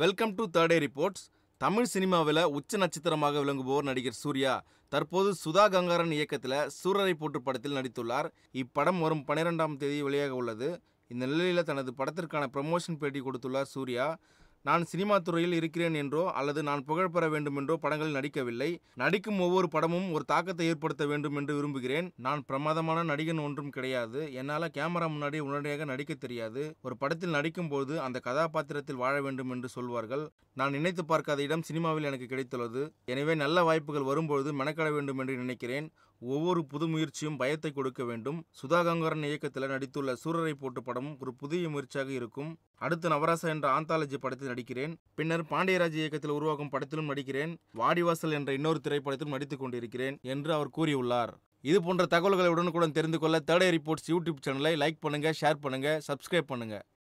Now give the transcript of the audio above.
welcome to third eye reports Tamil சினிமாவில் உச்ச நட்சத்திரமாக விளங்குபவர் நடிகர் சூர்யா தற்போது சுதா கங்காரன் இயக்கத்தில் சூரரை போட்டு படத்தில் நடித்துள்ளார் இப்படம் வரும் பன்னிரெண்டாம் தேதி வெளியாக உள்ளது இந்த நிலையில் தனது படத்திற்கான ப்ரமோஷன் பேட்டி கொடுத்துள்ளார் சூர்யா நான் சினிமா துறையில் இருக்கிறேன் என்றோ அல்லது நான் புகழ் பெற வேண்டும் என்றோ படங்களில் நடிக்கவில்லை நடிக்கும் ஒவ்வொரு படமும் ஒரு தாக்கத்தை ஏற்படுத்த வேண்டும் என்று விரும்புகிறேன் நான் பிரமாதமான நடிகன் ஒன்றும் கிடையாது என்னால் கேமரா முன்னாடி உடனடியாக நடிக்க தெரியாது ஒரு படத்தில் நடிக்கும் போது அந்த கதாபாத்திரத்தில் வாழ வேண்டும் என்று சொல்வார்கள் நான் நினைத்து பார்க்காத இடம் சினிமாவில் எனக்கு கிடைத்துள்ளது எனவே நல்ல வாய்ப்புகள் வரும்பொழுது மெனக்கட வேண்டும் என்று நினைக்கிறேன் ஒவ்வொரு புது முயற்சியும் பயத்தை கொடுக்க வேண்டும் சுதா கங்கரன் இயக்கத்தில் நடித்துள்ள சூரரை போட்டு படம் ஒரு புதிய முயற்சியாக இருக்கும் அடுத்து நவராசா என்ற ஆந்தாலஜி படத்தில் நடிக்கிறேன் பின்னர் பாண்டியராஜ் இயக்கத்தில் உருவாகும் படத்திலும் நடிக்கிறேன் வாடிவாசல் என்ற இன்னொரு திரைப்படத்திலும் நடித்துக் கொண்டிருக்கிறேன் என்று அவர் கூறியுள்ளார் இது போன்ற தகவல்களை உடனுக்குடன் தெரிந்து கொள்ள தேர்டே ரிப்போர்ட்ஸ் யூடியூப் சேனலை லைக் பண்ணுங்க ஷேர் பண்ணுங்க சப்ஸ்கிரைப் பண்ணுங்க